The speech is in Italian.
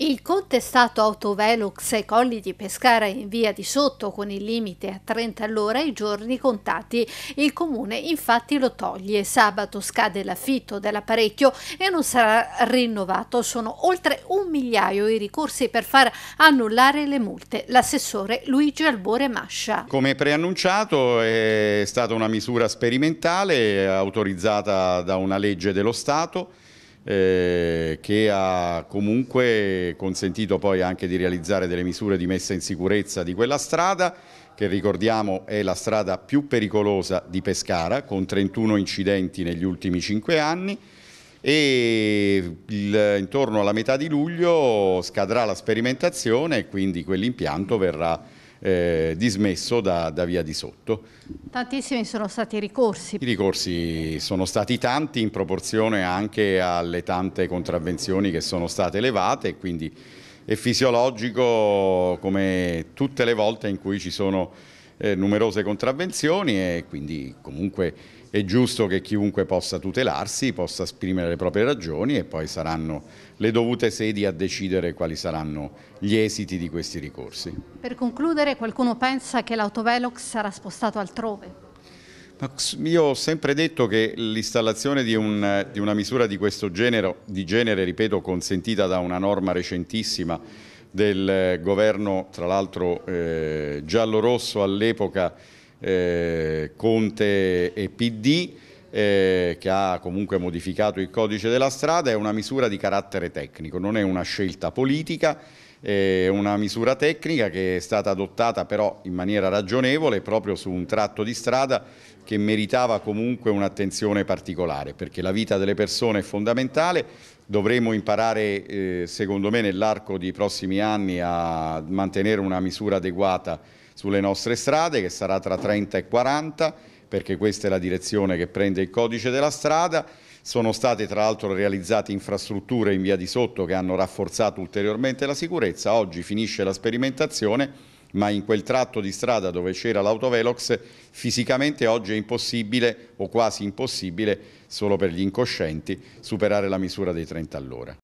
Il contestato autovelox ai colli di Pescara in via di sotto con il limite a 30 all'ora i giorni contati. Il comune infatti lo toglie. Sabato scade l'affitto dell'apparecchio e non sarà rinnovato. Sono oltre un migliaio i ricorsi per far annullare le multe. L'assessore Luigi Albore Mascia. Come preannunciato è stata una misura sperimentale autorizzata da una legge dello Stato eh, che ha comunque consentito poi anche di realizzare delle misure di messa in sicurezza di quella strada che ricordiamo è la strada più pericolosa di Pescara con 31 incidenti negli ultimi 5 anni e il, intorno alla metà di luglio scadrà la sperimentazione e quindi quell'impianto verrà eh, dismesso da, da, via di sotto. Tantissimi sono stati i ricorsi. I ricorsi sono stati tanti in proporzione anche alle tante contravvenzioni che sono state elevate quindi è fisiologico come tutte le volte in cui ci sono eh, numerose contravvenzioni e quindi comunque è giusto che chiunque possa tutelarsi, possa esprimere le proprie ragioni e poi saranno le dovute sedi a decidere quali saranno gli esiti di questi ricorsi. Per concludere, qualcuno pensa che l'autovelox sarà spostato altrove? Io ho sempre detto che l'installazione di, un, di, una misura di questo genere, di genere, ripeto, consentita da una norma recentissima del eh, governo, tra l'altro eh, giallo-rosso all'epoca eh, Conte e PD, eh, che ha comunque modificato il codice della strada, è una misura di carattere tecnico, non è una scelta politica eh, una misura tecnica che è stata adottata però in maniera ragionevole proprio su un tratto di strada che meritava comunque un'attenzione particolare perché la vita delle persone è fondamentale, dovremo imparare eh, secondo me nell'arco dei prossimi anni a mantenere una misura adeguata sulle nostre strade che sarà tra 30 e 40 perché questa è la direzione che prende il codice della strada sono state tra l'altro realizzate infrastrutture in via di sotto che hanno rafforzato ulteriormente la sicurezza. Oggi finisce la sperimentazione ma in quel tratto di strada dove c'era l'autovelox fisicamente oggi è impossibile o quasi impossibile, solo per gli incoscienti, superare la misura dei 30 all'ora.